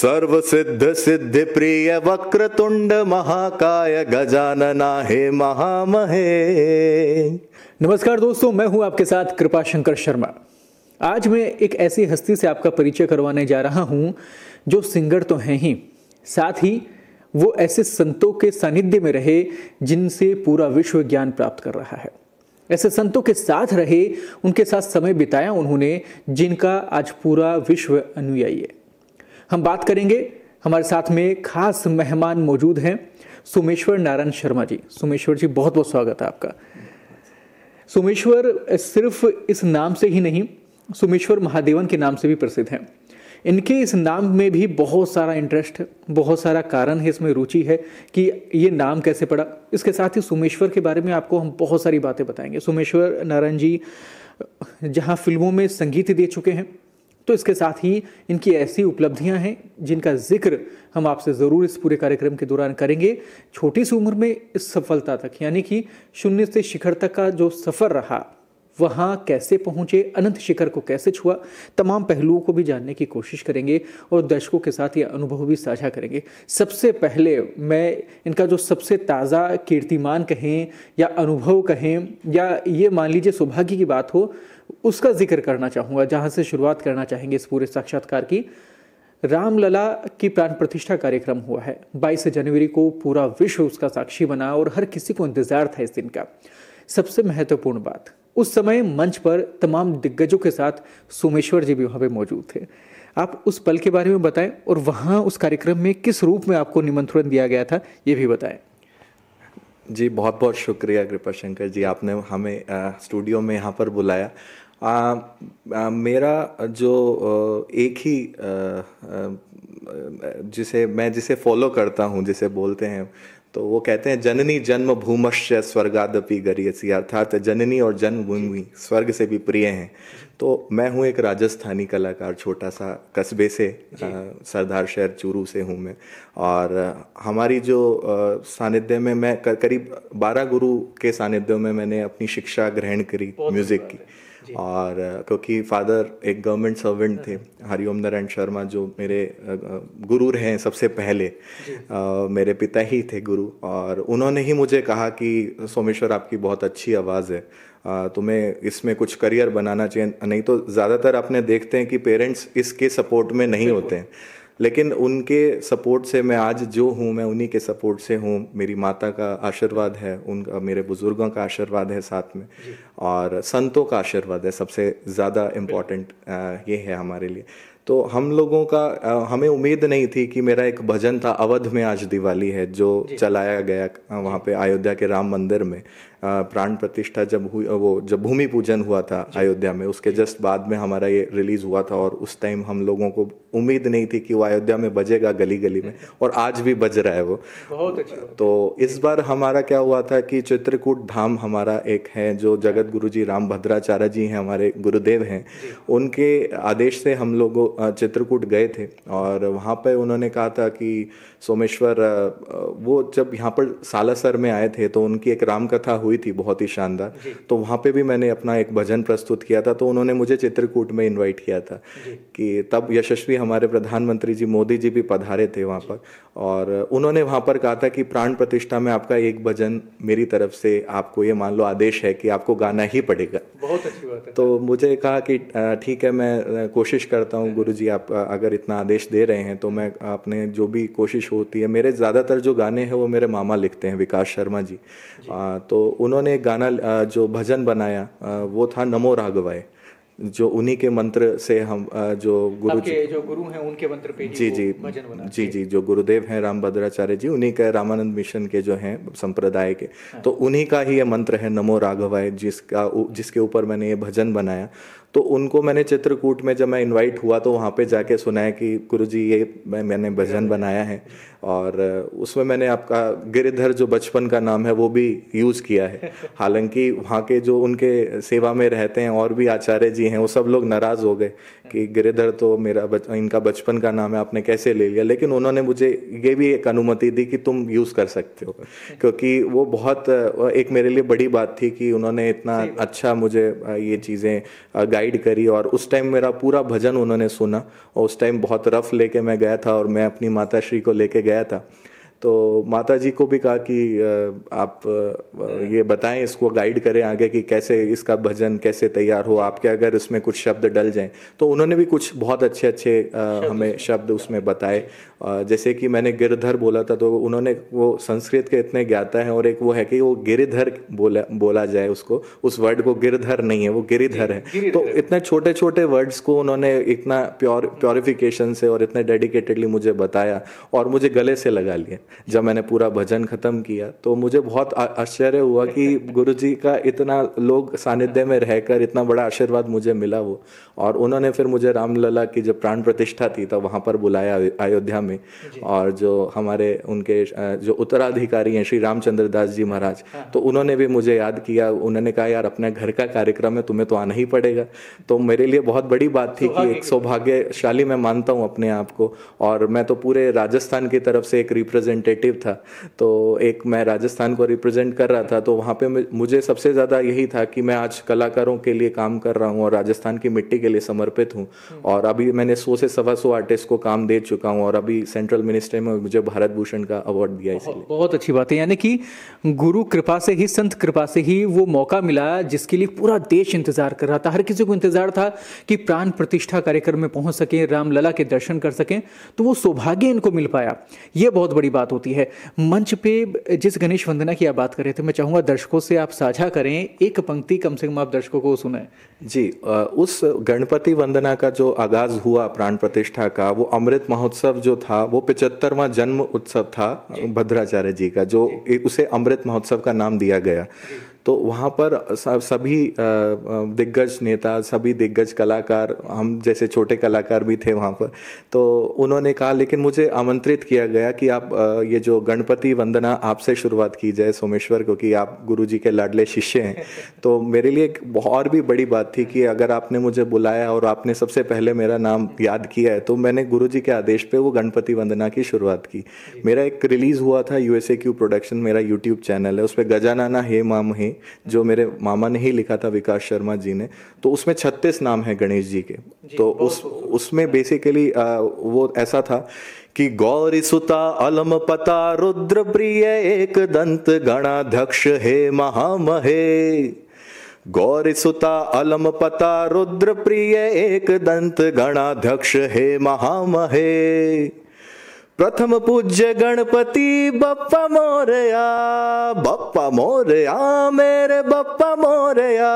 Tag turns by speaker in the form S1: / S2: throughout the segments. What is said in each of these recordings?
S1: सिद्ध सिद्धि प्रिय तुंड महाकाय गजानना हे
S2: महामहे नमस्कार दोस्तों मैं हूं आपके साथ कृपा शंकर शर्मा आज मैं एक ऐसी हस्ती से आपका परिचय करवाने जा रहा हूं जो सिंगर तो हैं ही साथ ही वो ऐसे संतों के सानिध्य में रहे जिनसे पूरा विश्व ज्ञान प्राप्त कर रहा है ऐसे संतों के साथ रहे उनके साथ समय बिताया उन्होंने जिनका आज पूरा विश्व अनुयायी है हम बात करेंगे हमारे साथ में खास मेहमान मौजूद हैं सोमेश्वर नारायण शर्मा जी सोमेश्वर जी बहुत बहुत स्वागत है आपका सोमेश्वर सिर्फ इस नाम से ही नहीं सोमेश्वर महादेवन के नाम से भी प्रसिद्ध हैं इनके इस नाम में भी बहुत सारा इंटरेस्ट है बहुत सारा कारण है इसमें रुचि है कि ये नाम कैसे पड़ा इसके साथ ही सोमेश्वर के बारे में आपको हम बहुत सारी बातें बताएंगे सोमेश्वर नारायण जी जहाँ फिल्मों में संगीत दे चुके हैं तो इसके साथ ही इनकी ऐसी उपलब्धियां हैं जिनका जिक्र हम आपसे ज़रूर इस पूरे कार्यक्रम के दौरान करेंगे छोटी सी उम्र में इस सफलता तक यानी कि शून्य से शिखर तक का जो सफ़र रहा वहाँ कैसे पहुँचे अनंत शिखर को कैसे छुआ तमाम पहलुओं को भी जानने की कोशिश करेंगे और दर्शकों के साथ ये अनुभव भी साझा करेंगे सबसे पहले मैं इनका जो सबसे ताज़ा कीर्तिमान कहें या अनुभव कहें या ये मान लीजिए सौभाग्य की बात हो उसका जिक्र करना चाहूँगा जहाँ से शुरुआत करना चाहेंगे इस पूरे साक्षात्कार की रामलला की प्राण प्रतिष्ठा कार्यक्रम हुआ है 22 जनवरी को पूरा विश्व उसका साक्षी बना और हर किसी को इंतजार था इस दिन का सबसे महत्वपूर्ण बात उस समय मंच पर तमाम दिग्गजों के साथ सोमेश्वर जी भी वहाँ पे मौजूद थे आप उस पल के बारे में बताएं और वहाँ उस कार्यक्रम में किस रूप में आपको निमंत्रण दिया गया था ये भी बताएं जी बहुत
S3: बहुत शुक्रिया कृपा शंकर जी आपने हमें स्टूडियो में यहाँ पर बुलाया आ, आ, मेरा जो एक ही आ, जिसे मैं जिसे फॉलो करता हूँ जिसे बोलते हैं तो वो कहते हैं जननी जन्म भूमश्च स्वर्गादपि गरीयसी अर्थात जननी और जन्मभूमि स्वर्ग से भी प्रिय हैं तो मैं हूँ एक राजस्थानी कलाकार छोटा सा कस्बे से सरदार शहर चूरू से हूँ मैं और हमारी जो सानिध्य में मैं करीब बारह गुरु के सानिध्य में मैंने अपनी शिक्षा ग्रहण करी म्यूज़िक की और क्योंकि फादर एक गवर्नमेंट सर्वेंट थे हम्म। हरिओम नारायण शर्मा जो मेरे गुरु रहे हैं सबसे पहले मेरे पिता ही थे गुरु और उन्होंने ही मुझे कहा कि सोमेश्वर आपकी बहुत अच्छी आवाज़ है तुम्हें इसमें कुछ करियर बनाना चाहिए नहीं तो ज़्यादातर आपने देखते हैं कि पेरेंट्स इसके सपोर्ट में नहीं होते हैं लेकिन उनके सपोर्ट से मैं आज जो हूँ मैं उन्हीं के सपोर्ट से हूँ मेरी माता का आशीर्वाद है उनका मेरे बुज़ुर्गों का आशीर्वाद है साथ में और संतों का आशीर्वाद है सबसे ज़्यादा इम्पॉर्टेंट ये है हमारे लिए तो हम लोगों का हमें उम्मीद नहीं थी कि मेरा एक भजन था अवध में आज दिवाली है जो चलाया गया वहाँ पे अयोध्या के राम मंदिर में प्राण प्रतिष्ठा जब हुई वो जब भूमि पूजन हुआ था अयोध्या में उसके जस्ट बाद में हमारा ये रिलीज हुआ था और उस टाइम हम लोगों को उम्मीद नहीं थी कि वो अयोध्या में बजेगा गली गली में और आज भी बज रहा है वो बहुत अच्छा तो इस बार हमारा क्या हुआ था कि चित्रकूट धाम हमारा एक है जो जगत गुरु जी राम भद्राचार्य जी हैं हमारे गुरुदेव हैं उनके आदेश से हम लोग चित्रकूट गए थे और वहाँ पर उन्होंने कहा था कि सोमेश्वर वो जब यहाँ पर सालासर में आए थे तो उनकी एक रामकथा हुई हुई थी बहुत ही शानदार तो वहाँ पे भी मैंने अपना एक भजन प्रस्तुत किया था तो उन्होंने मुझे चित्रकूट में इनवाइट किया था कि तब यशस्वी हमारे प्रधानमंत्री जी मोदी जी भी पधारे थे वहाँ पर और उन्होंने वहाँ पर कहा था कि प्राण प्रतिष्ठा में आपका एक भजन मेरी तरफ से आपको ये मान लो आदेश है कि आपको गाना ही पड़ेगा
S2: बहुत अच्छी बात है
S3: तो मुझे कहा कि ठीक है मैं कोशिश करता हूँ गुरु जी आप अगर इतना आदेश दे रहे हैं तो मैं अपने जो भी कोशिश होती है मेरे ज़्यादातर जो गाने हैं वो मेरे मामा लिखते हैं विकास शर्मा जी, जी। आ, तो उन्होंने गाना जो भजन बनाया वो था नमो राघवाय जो उन्हीं के मंत्र से हम जो गुरु जी जो
S2: गुरु हैं उनके मंत्र पे जी जी जी
S3: जी जो गुरुदेव हैं राम भद्राचार्य जी उन्हीं के रामानंद मिशन के जो हैं संप्रदाय के हाँ। तो उन्हीं का ही ये मंत्र है नमो राघवाय जिसका जिसके ऊपर मैंने ये भजन बनाया तो उनको मैंने चित्रकूट में जब मैं इनवाइट हुआ तो वहाँ पे जाके सुनाया कि गुरु जी ये मैंने भजन बनाया है और उसमें मैंने आपका गिरिधर जो बचपन का नाम है वो भी यूज़ किया है हालांकि वहाँ के जो उनके सेवा में रहते हैं और भी आचार्य जी हैं वो सब लोग नाराज़ हो गए कि गिरिधर तो मेरा बच, इनका बचपन का नाम है आपने कैसे ले लिया लेकिन उन्होंने मुझे ये भी एक अनुमति दी कि तुम यूज़ कर सकते हो क्योंकि वो बहुत एक मेरे लिए बड़ी बात थी कि उन्होंने इतना अच्छा मुझे ये चीज़ें गाइड करी और उस टाइम मेरा पूरा भजन उन्होंने सुना और उस टाइम बहुत रफ लेके मैं गया था और मैं अपनी माता श्री को लेके Guetta. तो माता जी को भी कहा कि आप ये बताएं इसको गाइड करें आगे कि कैसे इसका भजन कैसे तैयार हो आपके अगर इसमें कुछ शब्द डल जाएं तो उन्होंने भी कुछ बहुत अच्छे अच्छे हमें शब्द उसमें बताए जैसे कि मैंने गिरधर बोला था तो उन्होंने वो संस्कृत के इतने ज्ञाता है और एक वो है कि वो गिरिधर बोला बोला जाए उसको उस वर्ड को गिरधर नहीं है वो गिरिधर तो है तो इतने छोटे छोटे वर्ड्स को उन्होंने इतना प्योर प्योरिफिकेशन से और इतने डेडिकेटेडली मुझे बताया और मुझे गले से लगा लिए जब मैंने पूरा भजन ख़त्म किया तो मुझे बहुत आश्चर्य हुआ कि गुरु जी का इतना लोग सानिध्य में रहकर इतना बड़ा आशीर्वाद मुझे मिला वो और उन्होंने फिर मुझे रामलला की जब प्राण प्रतिष्ठा थी तब तो वहाँ पर बुलाया अयोध्या में और जो हमारे उनके जो उत्तराधिकारी हैं श्री रामचंद्र दास जी महाराज हाँ। तो उन्होंने भी मुझे याद किया उन्होंने कहा यार अपने घर का कार्यक्रम है तुम्हें तो आना ही पड़ेगा तो मेरे लिए बहुत बड़ी बात थी कि एक सौभाग्यशाली मैं मानता हूँ अपने आप को और मैं तो पूरे राजस्थान की तरफ से एक रिप्रेजेंट रिप्रेजेंटेटिव था तो एक मैं राजस्थान को रिप्रेजेंट कर रहा था तो वहाँ पे मुझे सबसे ज़्यादा यही था कि मैं आज कलाकारों के लिए काम कर रहा हूँ और राजस्थान की मिट्टी के लिए समर्पित हूँ हम्म। और अभी मैंने सौ से सवा सौ आर्टिस्ट को काम दे चुका हूँ और अभी सेंट्रल मिनिस्ट्री में मुझे भारत भूषण का अवार्ड दिया इसलिए
S2: बहुत अच्छी बात है यानी कि गुरु कृपा से ही संत कृपा से ही वो मौका मिला जिसके लिए पूरा देश इंतजार कर रहा था हर किसी को इंतजार था कि प्राण प्रतिष्ठा कार्यक्रम में पहुंच सके रामलला के दर्शन कर सकें तो वो सौभाग्य इनको मिल पाया ये बहुत बड़ी बात बात होती है मंच पे जिस गणेश वंदना की आप बात कर रहे थे मैं चाहूँगा दर्शकों से आप साझा करें एक पंक्ति कम से कम आप दर्शकों को सुने
S3: जी उस गणपति वंदना का जो आगाज हुआ प्राण प्रतिष्ठा का वो अमृत महोत्सव जो था वो पिचहत्तरवा जन्म उत्सव था भद्राचार्य जी का जो उसे अमृत महोत्सव का नाम दिया गया तो वहाँ पर सभी दिग्गज नेता सभी दिग्गज कलाकार हम जैसे छोटे कलाकार भी थे वहाँ पर तो उन्होंने कहा लेकिन मुझे आमंत्रित किया गया कि आप ये जो गणपति वंदना आपसे शुरुआत की जाए सोमेश्वर क्योंकि आप गुरु जी के लाडले शिष्य हैं तो मेरे लिए एक और भी बड़ी बात थी कि अगर आपने मुझे बुलाया और आपने सबसे पहले मेरा नाम याद किया है तो मैंने गुरु जी के आदेश पे वो गणपति वंदना की शुरुआत की मेरा एक रिलीज़ हुआ था यूएसए क्यू प्रोडक्शन मेरा यूट्यूब चैनल है उस पर गजानाना हे माम हे जो मेरे मामा ने ही लिखा था विकास शर्मा जी ने तो उसमें छत्तीस नाम है गणेश जी के जी, तो उस उसमें बेसिकली वो ऐसा था कि गौरी
S1: सुता अलम पता रुद्र प्रिय एक दंत गणाध्यक्ष हे महामहे गौरी सुता अलम पता रुद्र प्रिय एक दंत गणाध्यक्ष हे महामहे प्रथम पूज्य गणपति बप्पा मोरया बप्पा मोरया मेरे बप्पा मोरया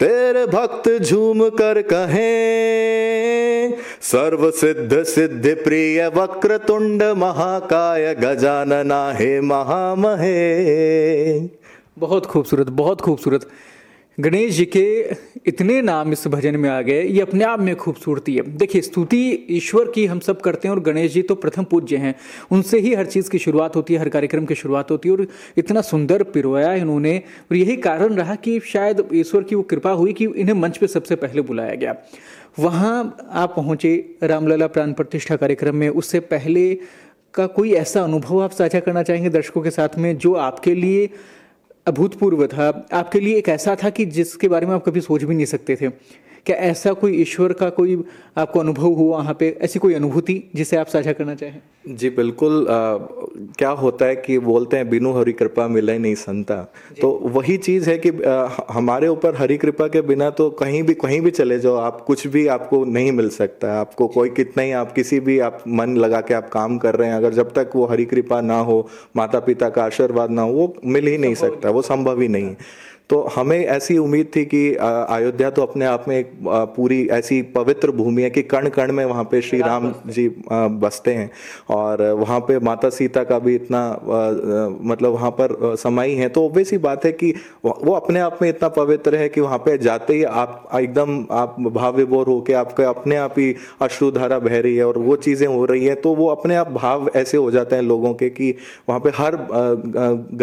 S1: तेरे भक्त झूम कर कहें सर्व सिद्ध सिद्धि प्रिय वक्र तुंड
S2: महाकाय गजानना हे महामहे बहुत खूबसूरत बहुत खूबसूरत गणेश जी के इतने नाम इस भजन में आ गए ये अपने आप में खूबसूरती है देखिए स्तुति ईश्वर की हम सब करते हैं और गणेश जी तो प्रथम पूज्य हैं उनसे ही हर चीज़ की शुरुआत होती है हर कार्यक्रम की शुरुआत होती है और इतना सुंदर पिरोया इन्होंने और यही कारण रहा कि शायद ईश्वर की वो कृपा हुई कि इन्हें मंच पर सबसे पहले बुलाया गया वहाँ आप पहुँचे रामलला प्राण प्रतिष्ठा कार्यक्रम में उससे पहले का कोई ऐसा अनुभव आप साझा करना चाहेंगे दर्शकों के साथ में जो आपके लिए अभूतपूर्व था आपके लिए एक ऐसा था कि जिसके बारे में आप कभी सोच भी नहीं सकते थे क्या ऐसा कोई ईश्वर का कोई आपको अनुभव हुआ वहाँ पे ऐसी कोई अनुभूति जिसे आप साझा करना चाहें
S3: जी बिल्कुल आ, क्या होता है कि बोलते हैं बिनु हरि कृपा मिले नहीं संता तो वही चीज़ है कि आ, हमारे ऊपर हरि कृपा के बिना तो कहीं भी कहीं भी चले जाओ आप कुछ भी आपको नहीं मिल सकता आपको कोई कितना ही आप किसी भी आप मन लगा के आप काम कर रहे हैं अगर जब तक वो हरि कृपा ना हो माता पिता का आशीर्वाद ना हो वो मिल ही नहीं सकता वो संभव ही नहीं है अच्छा। तो हमें ऐसी उम्मीद थी कि अयोध्या तो अपने आप में एक पूरी ऐसी पवित्र भूमि है कि कण कण में वहाँ पे श्री राम जी बसते हैं और वहाँ पे माता सीता का भी इतना मतलब वहाँ पर समाई है तो ऑब्वियस ही बात है कि वो अपने आप में इतना पवित्र है कि वहाँ पे जाते ही आप एकदम आप भाव विभोर होके आपके अपने आप ही अश्रुधारा बह रही है और वो चीज़ें हो रही हैं तो वो अपने आप भाव ऐसे हो जाते हैं लोगों के कि वहाँ पे हर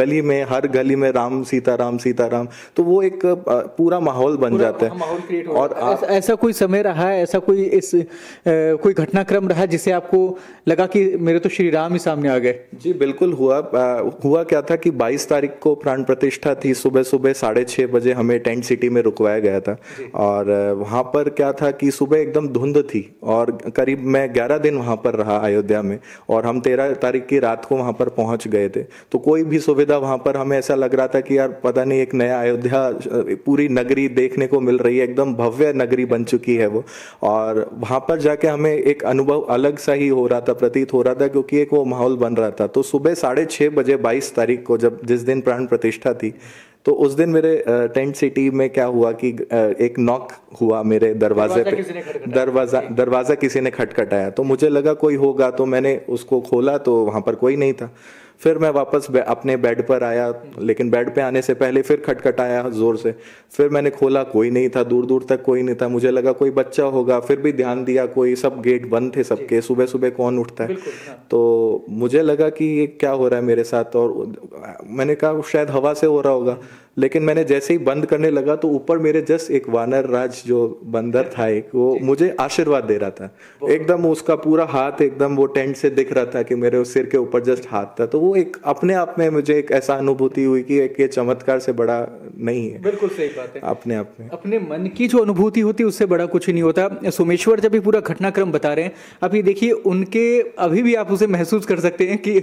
S3: गली में हर गली में राम सीता राम सीता राम तो वो एक पूरा माहौल बन जाता है और
S2: ऐसा कोई समय रहा है ऐसा कोई इस कोई घटनाक्रम रहा जिसे आपको लगा कि मेरे तो श्री राम ही सामने आ गए जी बिल्कुल हुआ हुआ क्या था कि 22 तारीख को प्राण प्रतिष्ठा
S3: थी सुबह सुबह साढ़े छः बजे हमें टेंट सिटी में रुकवाया गया था और वहाँ पर क्या था कि सुबह एकदम धुंध थी और करीब मैं ग्यारह दिन वहाँ पर रहा अयोध्या में और हम तेरह तारीख की रात को वहाँ पर पहुँच गए थे तो कोई भी सुविधा वहाँ पर हमें ऐसा लग रहा था कि यार पता नहीं एक नया अयोध्या पूरी नगरी देखने को मिल रही है एकदम भव्य नगरी बन चुकी है वो और वहाँ पर जाके हमें एक अनुभव अलग सा ही हो रहा था प्रतीत हो रहा था क्योंकि एक वो माहौल बन रहा था तो सुबह साढ़े छः बजे बाईस तारीख को जब जिस दिन प्राण प्रतिष्ठा थी तो उस दिन मेरे टेंट सिटी में क्या हुआ कि एक नॉक हुआ मेरे दरवाजे पे दरवाजा दरवाज़ा किसी ने खटखटाया तो मुझे लगा कोई होगा तो मैंने उसको खोला तो वहां पर कोई नहीं था फिर मैं वापस अपने बेड पर आया लेकिन बेड पे आने से पहले फिर खटखटाया ज़ोर से फिर मैंने खोला कोई नहीं था दूर दूर तक कोई नहीं था मुझे लगा कोई बच्चा होगा फिर भी ध्यान दिया कोई सब गेट बंद थे सबके सुबह सुबह कौन उठता है हाँ। तो मुझे लगा कि ये क्या हो रहा है मेरे साथ और मैंने कहा शायद हवा से हो रहा होगा लेकिन मैंने जैसे ही बंद करने लगा तो ऊपर मेरे जस्ट एक वानर राज जो बंदर था एक वो मुझे आशीर्वाद दे रहा था एकदम उसका पूरा हाथ एकदम वो टेंट से दिख रहा था कि मेरे उस सिर के ऊपर जस्ट हाथ था तो वो एक अपने आप में मुझे एक ऐसा अनुभूति हुई कि एक ये चमत्कार से बड़ा नहीं है
S2: बिल्कुल सही बात है अपने आप में अपने मन की जो अनुभूति होती है उससे बड़ा कुछ नहीं होता सोमेश्वर जब भी पूरा घटनाक्रम बता रहे हैं अभी देखिए उनके अभी भी आप उसे महसूस कर सकते हैं कि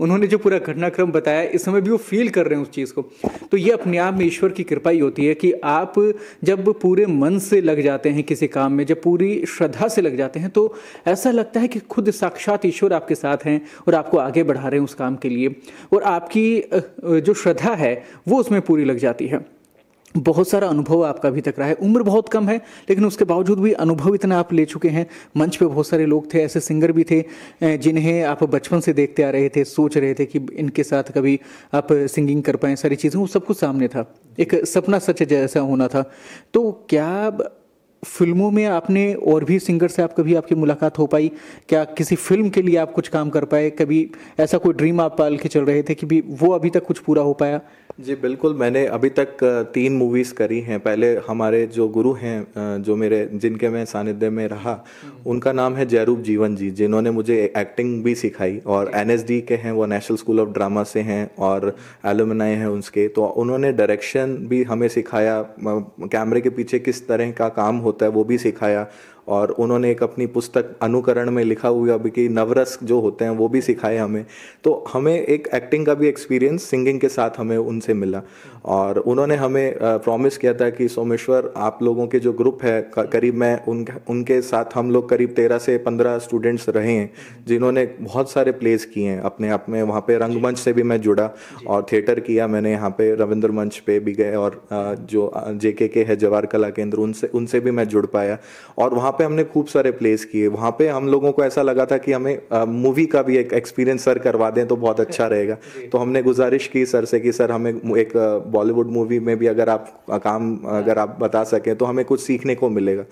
S2: उन्होंने जो पूरा घटनाक्रम बताया इस समय भी वो फील कर रहे हैं उस चीज़ को तो ये अपने आप में ईश्वर की कृपा ही होती है कि आप जब पूरे मन से लग जाते हैं किसी काम में जब पूरी श्रद्धा से लग जाते हैं तो ऐसा लगता है कि खुद साक्षात ईश्वर आपके साथ हैं और आपको आगे बढ़ा रहे हैं उस काम के लिए और आपकी जो श्रद्धा है वो उसमें पूरी लग जाती है बहुत सारा अनुभव आपका अभी तक रहा है उम्र बहुत कम है लेकिन उसके बावजूद भी अनुभव इतना आप ले चुके हैं मंच पे बहुत सारे लोग थे ऐसे सिंगर भी थे जिन्हें आप बचपन से देखते आ रहे थे सोच रहे थे कि इनके साथ कभी आप सिंगिंग कर पाएँ सारी चीज़ें वो सब कुछ सामने था एक सपना सच जैसा होना था तो क्या फिल्मों में आपने और भी सिंगर से आप कभी आपकी मुलाकात हो पाई क्या किसी फिल्म के लिए आप कुछ काम कर पाए कभी ऐसा कोई ड्रीम आप पाल के चल रहे थे कि भी वो अभी तक कुछ पूरा हो पाया
S3: जी बिल्कुल मैंने अभी तक तीन मूवीज़ करी हैं पहले हमारे जो गुरु हैं जो मेरे जिनके मैं सानिध्य में रहा हम्म। उनका नाम है जयरूप जीवन जी जिन्होंने मुझे एक्टिंग भी सिखाई और एन के हैं वो नेशनल स्कूल ऑफ ड्रामा से हैं और एलुमनाई हैं उसके तो उन्होंने डायरेक्शन भी हमें सिखाया कैमरे के पीछे किस तरह का काम हो होता है वो भी सिखाया और उन्होंने एक अपनी पुस्तक अनुकरण में लिखा हुआ भी कि नवरस जो होते हैं वो भी सिखाए हमें तो हमें एक एक्टिंग का भी एक्सपीरियंस सिंगिंग के साथ हमें उनसे मिला और उन्होंने हमें प्रॉमिस किया था कि सोमेश्वर आप लोगों के जो ग्रुप है करीब मैं उन उनके साथ हम लोग करीब तेरह से पंद्रह स्टूडेंट्स रहे हैं जिन्होंने बहुत सारे प्लेस किए हैं अपने आप में वहाँ पर रंगमंच से भी मैं जुड़ा और थिएटर किया मैंने यहाँ पर रविंद्र मंच पे भी गए और जो जे के है जवाहर कला केंद्र उनसे उनसे भी मैं जुड़ पाया और वहाँ वहाँ पे हमने खूब सारे प्लेस किए वहाँ पे हम लोगों को ऐसा लगा था कि हमें मूवी का भी एक एक्सपीरियंस सर करवा दें तो बहुत अच्छा रहेगा तो हमने गुजारिश की सर से कि सर हमें एक बॉलीवुड मूवी में भी अगर आप काम अगर आप बता सकें तो हमें कुछ सीखने को मिलेगा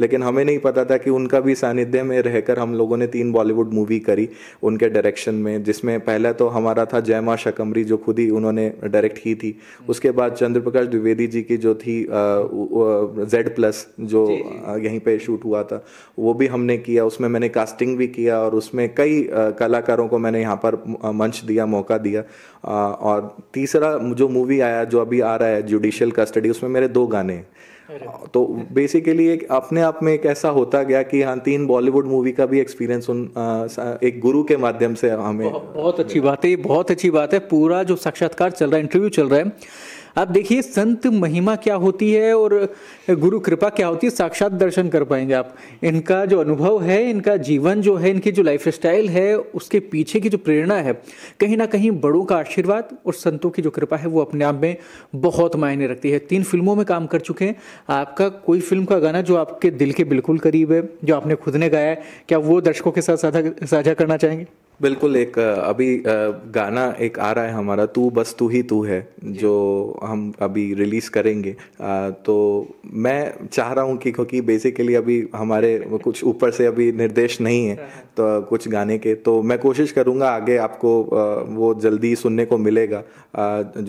S3: लेकिन हमें नहीं पता था कि उनका भी सानिध्य में रहकर हम लोगों ने तीन बॉलीवुड मूवी करी उनके डायरेक्शन में जिसमें पहला तो हमारा था जय माँ शकमरी जो खुद ही उन्होंने डायरेक्ट की थी उसके बाद चंद्र प्रकाश द्विवेदी जी की जो थी जेड प्लस जो यहीं पर शूट हुआ था वो भी हमने किया उसमें मैंने कास्टिंग भी किया और उसमें कई कलाकारों को मैंने यहाँ पर मंच दिया मौका दिया और तीसरा जो मूवी आया जो अभी आ रहा है जुडिशियल कस्टडी उसमें मेरे दो गाने तो बेसिकली एक अपने आप में एक ऐसा होता गया कि हाँ तीन बॉलीवुड मूवी का भी एक्सपीरियंस उन एक गुरु के माध्यम से
S2: हमें बहुत अच्छी बात है ये बहुत अच्छी बात है पूरा जो साक्षात्कार चल रहा है इंटरव्यू चल रहा है आप देखिए संत महिमा क्या होती है और गुरु कृपा क्या होती है साक्षात दर्शन कर पाएंगे आप इनका जो अनुभव है इनका जीवन जो है इनकी जो लाइफ स्टाइल है उसके पीछे की जो प्रेरणा है कहीं ना कहीं बड़ों का आशीर्वाद और संतों की जो कृपा है वो अपने आप में बहुत मायने रखती है तीन फिल्मों में काम कर चुके हैं आपका कोई फिल्म का गाना जो आपके दिल के बिल्कुल करीब है जो आपने खुद ने गाया है क्या वो दर्शकों के साथ साझा करना चाहेंगे
S3: बिल्कुल एक अभी गाना एक आ रहा है हमारा तू बस तू ही तू है जो हम अभी रिलीज़ करेंगे तो मैं चाह रहा हूँ कि क्योंकि बेसिकली अभी हमारे कुछ ऊपर से अभी निर्देश नहीं है हाँ, हाँ। तो कुछ गाने के तो मैं कोशिश करूँगा आगे आपको वो जल्दी सुनने को मिलेगा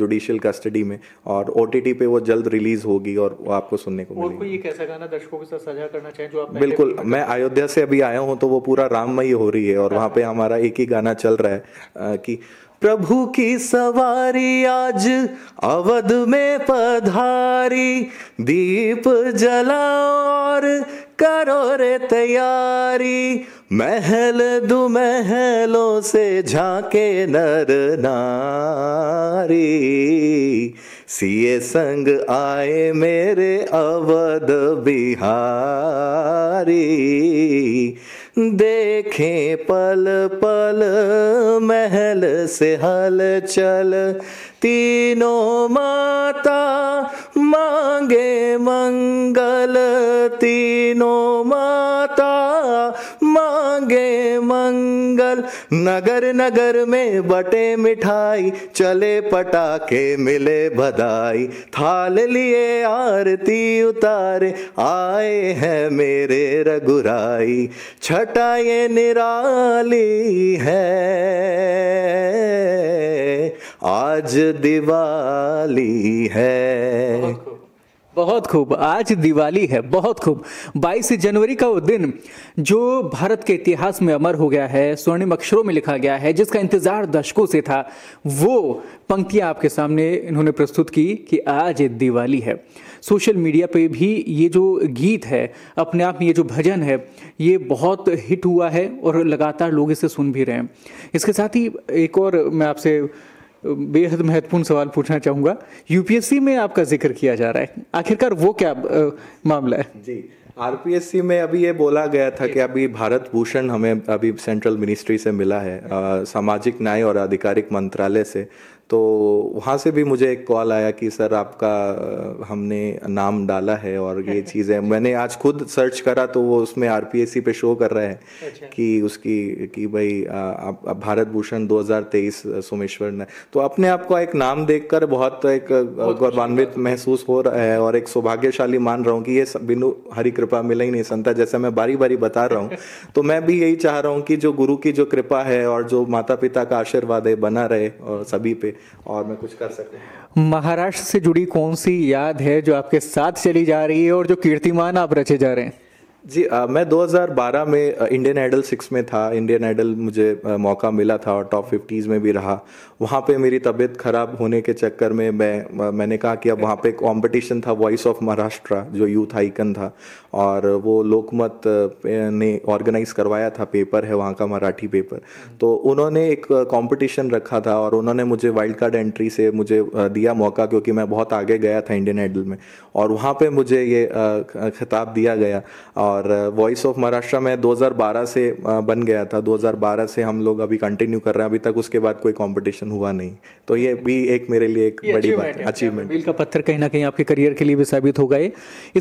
S3: जुडिशियल कस्टडी में और ओ पे वो जल्द रिलीज़ होगी और वो आपको सुनने को मिलेगा
S2: कोई एक ऐसा गाना दर्शकों के साथ साझा करना चाहें जो आप बिल्कुल
S3: मैं अयोध्या से अभी आया हूँ तो वो पूरा राममयी हो रही है और हाँ, वहाँ पे हमारा एक ही गाना चल
S1: रहा है कि प्रभु की सवारी आज अवध में पधारी दीप जलाओ और करो रे तैयारी महल दु महलों से झांके नर नारी सिए संग आए मेरे अवध बिहारी देखे पल पल महल से हल चल तीनों माता मांगे मंगल तीनों माता जंगल नगर नगर में बटे मिठाई चले पटाखे मिले बधाई थाल लिए आरती उतारे आए हैं मेरे रघुराई छटाए निराली है आज दिवाली
S2: है बहुत खूब आज दिवाली है बहुत खूब 22 जनवरी का वो दिन जो भारत के इतिहास में अमर हो गया है स्वर्णिम अक्षरों में लिखा गया है जिसका इंतजार दशकों से था वो पंक्तियां आपके सामने इन्होंने प्रस्तुत की कि आज दिवाली है सोशल मीडिया पे भी ये जो गीत है अपने आप में ये जो भजन है ये बहुत हिट हुआ है और लगातार लोग इसे सुन भी रहे हैं इसके साथ ही एक और मैं आपसे बेहद महत्वपूर्ण सवाल पूछना चाहूँगा यूपीएससी में आपका जिक्र किया जा रहा है आखिरकार वो क्या आ, मामला है जी आरपीएससी
S3: में अभी ये बोला गया था कि अभी भारत भूषण हमें अभी सेंट्रल मिनिस्ट्री से मिला है आ, सामाजिक न्याय और आधिकारिक मंत्रालय से तो वहाँ से भी मुझे एक कॉल आया कि सर आपका हमने नाम डाला है और ये चीज़ है मैंने आज खुद सर्च करा तो वो उसमें आर पी पे शो कर रहा है अच्छा। कि उसकी कि भाई आप भारत भूषण 2023 सोमेश्वर ने तो अपने आप को एक नाम देखकर बहुत एक गौरवान्वित महसूस हो रहा है और एक सौभाग्यशाली मान रहा हूँ कि ये बिनु हरी कृपा मिला ही नहीं संता जैसा मैं बारी बारी बता रहा हूँ तो मैं भी यही चाह रहा हूँ कि जो गुरु की जो कृपा है और जो माता पिता का आशीर्वाद है बना रहे और सभी पे और मैं कुछ कर सकूँ
S2: महाराष्ट्र से जुड़ी कौन सी याद है जो आपके साथ चली जा रही है और जो कीर्तिमान आप रचे जा रहे हैं
S3: जी आ, मैं 2012 में इंडियन आइडल सिक्स में था इंडियन आइडल मुझे आ, मौका मिला था और टॉप फिफ्टीज़ में भी रहा वहाँ पे मेरी तबीयत ख़राब होने के चक्कर में मैं आ, मैंने कहा कि अब वहाँ पे कंपटीशन था वॉइस ऑफ महाराष्ट्र जो यूथ आइकन था और वो लोकमत ने ऑर्गेनाइज़ करवाया था पेपर है वहाँ का मराठी पेपर तो उन्होंने एक कॉम्पिटिशन रखा था और उन्होंने मुझे वाइल्ड कार्ड एंट्री से मुझे दिया मौका क्योंकि मैं बहुत आगे गया था इंडियन आइडल में और वहाँ पर मुझे ये खिताब दिया गया और वॉइस ऑफ महाराष्ट्र में 2012 से बन गया था 2012 से हम लोग अभी कंटिन्यू कर रहे हैं अभी तक उसके बाद कोई कंपटीशन हुआ नहीं तो ये भी एक मेरे लिए एक बड़ी बात है अचीवमेंट
S2: मील का पत्थर कहीं ना कहीं आपके करियर के लिए भी साबित होगा ये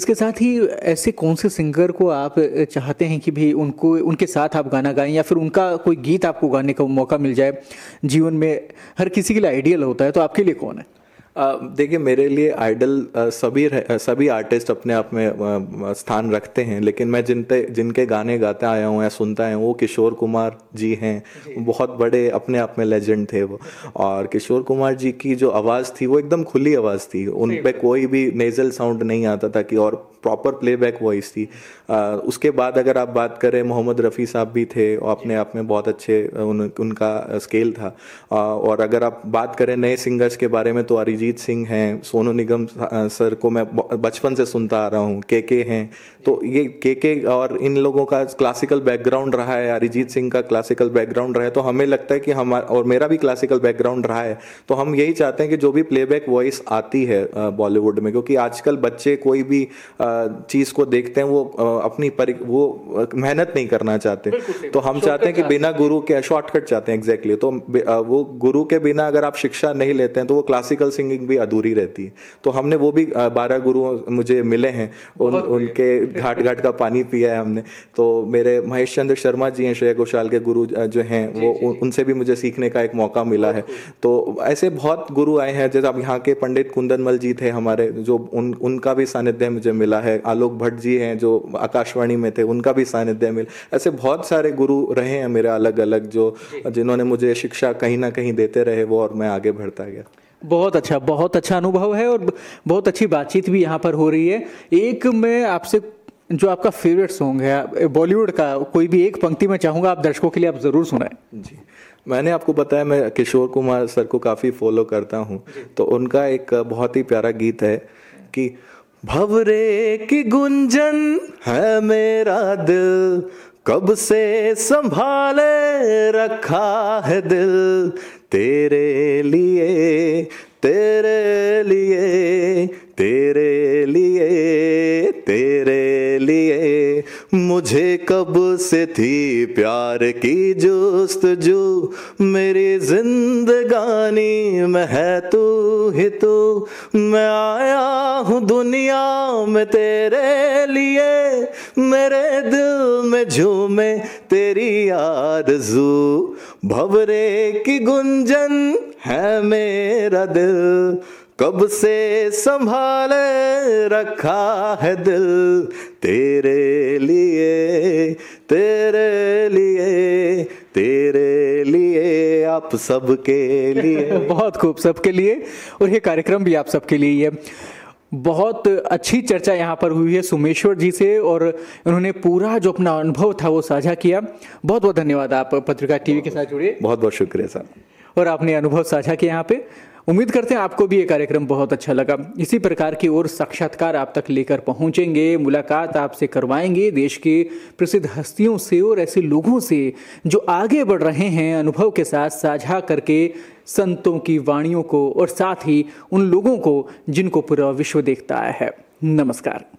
S2: इसके साथ ही ऐसे कौन से सिंगर को आप चाहते हैं कि भाई उनको उनके साथ आप गाना गाएं या फिर उनका कोई गीत आपको गाने का मौका मिल जाए जीवन में हर किसी के लिए आइडियल होता है तो आपके लिए कौन है
S3: देखिए मेरे लिए आइडल सभी सभी आर्टिस्ट अपने आप में स्थान रखते हैं लेकिन मैं जिन पे जिनके गाने गाते आया हूँ या सुनता आया हूँ वो किशोर कुमार जी हैं बहुत बड़े अपने आप में लेजेंड थे वो और किशोर कुमार जी की जो आवाज़ थी वो एकदम खुली आवाज़ थी उन पर कोई भी नेजल साउंड नहीं आता था कि और प्रॉपर प्लेबैक वॉइस थी आ, उसके बाद अगर आप बात करें मोहम्मद रफ़ी साहब भी थे और अपने आप में बहुत अच्छे उन, उनका स्केल था आ, और अगर आप बात करें नए सिंगर्स के बारे में तो अरिजीत सिंह हैं सोनू निगम सर को मैं बचपन से सुनता आ रहा हूँ के के हैं तो ये के के और इन लोगों का क्लासिकल बैकग्राउंड रहा है अरिजीत सिंह का क्लासिकल बैकग्राउंड रहा है तो हमें लगता है कि हम और मेरा भी क्लासिकल बैकग्राउंड रहा है तो हम यही चाहते हैं कि जो भी प्लेबैक वॉइस आती है बॉलीवुड में क्योंकि आजकल बच्चे कोई भी आ, चीज़ को देखते हैं वो अपनी परि वो मेहनत नहीं करना चाहते तो हम चाहते हैं कि बिना गुरु के शॉर्टकट चाहते हैं एग्जैक्टली तो वो गुरु के बिना अगर आप शिक्षा नहीं लेते हैं तो वो क्लासिकल सिंगिंग भी अधूरी रहती है तो हमने वो भी बारह गुरु मुझे मिले हैं उन उनके घाट घाट का पानी पिया है हमने तो मेरे महेश चंद्र शर्मा जी हैं श्रेय घोषाल के गुरु जो हैं वो जी, उनसे भी मुझे सीखने का एक मौका मिला है तो ऐसे बहुत गुरु आए हैं जैसे आप यहाँ के पंडित कुंदनमल जी थे हमारे जो उन उनका भी सानिध्य मुझे मिला मिला है आलोक भट्ट जी हैं जो आकाशवाणी में थे उनका भी सानिध्य मिला ऐसे बहुत सारे गुरु रहे हैं मेरे अलग अलग जो जिन्होंने मुझे शिक्षा कहीं ना कहीं देते रहे वो और मैं आगे बढ़ता गया
S2: बहुत अच्छा बहुत अच्छा अनुभव है और बहुत अच्छी बातचीत भी यहाँ पर हो रही है एक मैं आपसे जो आपका फेवरेट सॉन्ग है बॉलीवुड का कोई भी एक पंक्ति में चाहूँगा आप दर्शकों के लिए आप ज़रूर सुनाएं जी मैंने
S3: आपको बताया मैं किशोर कुमार सर को काफ़ी फॉलो करता हूँ तो उनका एक बहुत ही प्यारा
S1: गीत है कि भवरे की गुंजन है मेरा दिल कब से संभाले रखा है दिल तेरे लिए तेरे लिए तेरे लिए तेरे मुझे कब से थी प्यार की जोस्त जो मेरी जिंदगानी में है तू ही तू तो। मैं आया हूँ दुनिया में तेरे लिए मेरे दिल में झूमे तेरी याद जू भवरे की गुंजन है मेरा दिल कब से संभाले रखा है दिल तेरे लिए तेरे लिए तेरे लिए आप सबके लिए
S2: बहुत खूब सबके लिए और ये कार्यक्रम भी आप सबके लिए है बहुत अच्छी चर्चा यहाँ पर हुई है सुमेश्वर जी से और उन्होंने पूरा जो अपना अनुभव था वो साझा किया बहुत बहुत धन्यवाद आप पत्रिका टीवी के साथ जुड़े
S3: बहुत बहुत शुक्रिया सर
S2: और आपने अनुभव साझा किया यहाँ पे उम्मीद करते हैं आपको भी ये कार्यक्रम बहुत अच्छा लगा इसी प्रकार की और साक्षात्कार आप तक लेकर पहुंचेंगे मुलाकात आपसे करवाएंगे देश के प्रसिद्ध हस्तियों से और ऐसे लोगों से जो आगे बढ़ रहे हैं अनुभव के साथ साझा करके संतों की वाणियों को और साथ ही उन लोगों को जिनको पूरा विश्व देखता आया है नमस्कार